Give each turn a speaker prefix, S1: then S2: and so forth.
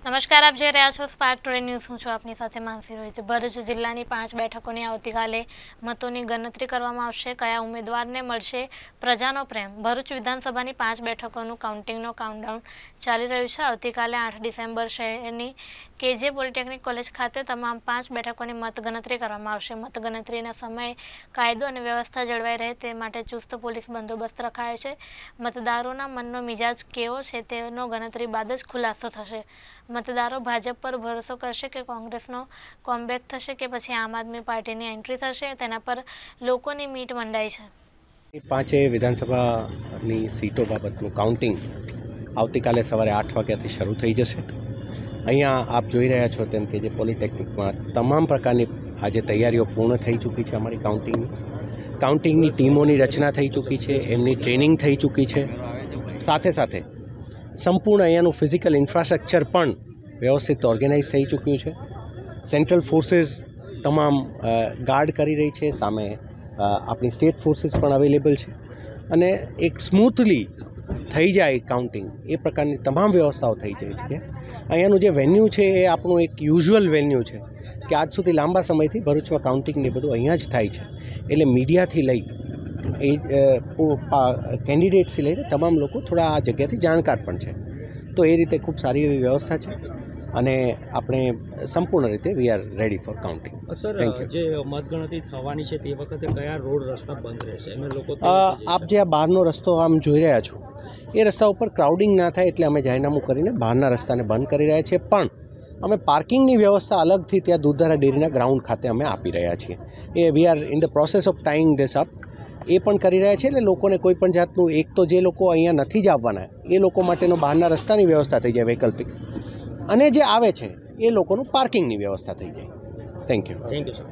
S1: નમસ્કાર આપ જે રહ્યા છો સ્પાર્ક ટુડે ન્યૂઝ હું છું આપની સાથે માનસી રોહિત ભરૂચ જિલ્લાની પાંચ બેઠકોની આવતીકાલે મતોની ગણતરી કરવામાં આવશે કયા ઉમેદવારને મળશે પ્રજાનો પ્રેમ ભરૂચ વિધાનસભાની પાંચ બેઠકોનું કાઉન્ટિંગનો કાઉન્ટડાઉન ચાલી રહ્યું છે આવતીકાલે આઠ ડિસેમ્બર શહેરની કેજે પોલિટેકનિક કોલેજ ખાતે તમામ પાંચ બેઠકોની મતગણતરી કરવામાં આવશે મતગણતરીના સમયે કાયદો અને વ્યવસ્થા જળવાઈ રહે તે માટે ચુસ્ત પોલીસ બંદોબસ્ત રખાયો છે મતદારોના મનનો મિજાજ કેવો છે તેનો ગણતરી બાદ જ ખુલાસો થશે મતદારો ભાજપ પર ભરોસો કરશે કે કોંગ્રેસનો કોમબેક થશે કે પછી આમ આદમી પાર્ટીની એન્ટ્રી થશે તેના પર લોકોની મીટ મંડાઈ
S2: છે પાંચે વિધાનસભાની સીટો બાબતનું કાઉન્ટિંગ આવતીકાલે સવારે આઠ વાગ્યાથી શરૂ થઈ જશે અહીંયા આપ જોઈ રહ્યા છો તેમ કે જે પોલિટેકનિકમાં તમામ પ્રકારની આજે તૈયારીઓ પૂર્ણ થઈ ચૂકી છે અમારી કાઉન્ટિંગની કાઉન્ટિંગની ટીમોની રચના થઈ ચૂકી છે એમની ટ્રેનિંગ થઈ ચૂકી છે સાથે સાથે સંપૂર્ણ અહીંયાનું ફિઝિકલ ઇન્ફ્રાસ્ટ્રક્ચર પણ વ્યવસ્થિત ઓર્ગેનાઇઝ થઈ ચૂક્યું છે સેન્ટ્રલ ફોર્સિસ તમામ ગાર્ડ કરી રહી છે સામે આપણી સ્ટેટ ફોર્સિસ પણ અવેલેબલ છે અને એક સ્મૂથલી થઈ જાય કાઉન્ટિંગ એ પ્રકારની તમામ વ્યવસ્થાઓ થઈ જાય છે અહીંયાનું જે વેન્યુ છે એ આપણું એક યુઝ્યુઅલ વેન્યુ છે કે આજ સુધી લાંબા સમયથી ભરૂચમાં કાઉન્ટિંગ ને બધું અહીંયા જ થાય છે એટલે મીડિયાથી લઈ એ કેન્ડિડેટ્સથી લઈને તમામ લોકો થોડા આ જગ્યાથી જાણકાર પણ છે તો એ રીતે ખૂબ સારી એવી વ્યવસ્થા છે અને આપણે સંપૂર્ણ રીતે we are ready for counting sir જે મતગણતરી થવાની છે તે વખતે કયા રોડ રસ્તા બંધ રહેશે અને લોકો આપ જે આ બહારનો રસ્તો આમ જોઈ રહ્યા છો એ રસ્તા ઉપર ક્રાઉડિંગ ના થાય એટલે અમે જાહેરનામું કરીને બહારના રસ્તાને બંધ કરી રહ્યા છીએ પણ અમે પાર્કિંગની વ્યવસ્થા અલગથી ત્યાં દૂધધારા ડેરીના ગ્રાઉન્ડ ખાતે અમે આપી રહ્યા છીએ એ we are in the process of tying this up એ પણ કરી રહ્યા છે એટલે લોકોને કોઈ પણ જાતનું એક તો જે લોકો અહીંયા નથી જ આવવાના એ લોકો માટેનો બહારના રસ્તાની વ્યવસ્થા થઈ જાય વૈકલ્પિક અને જે આવે છે એ લોકોનું પાર્કિંગની વ્યવસ્થા થઈ જાય
S1: thank you thank you sir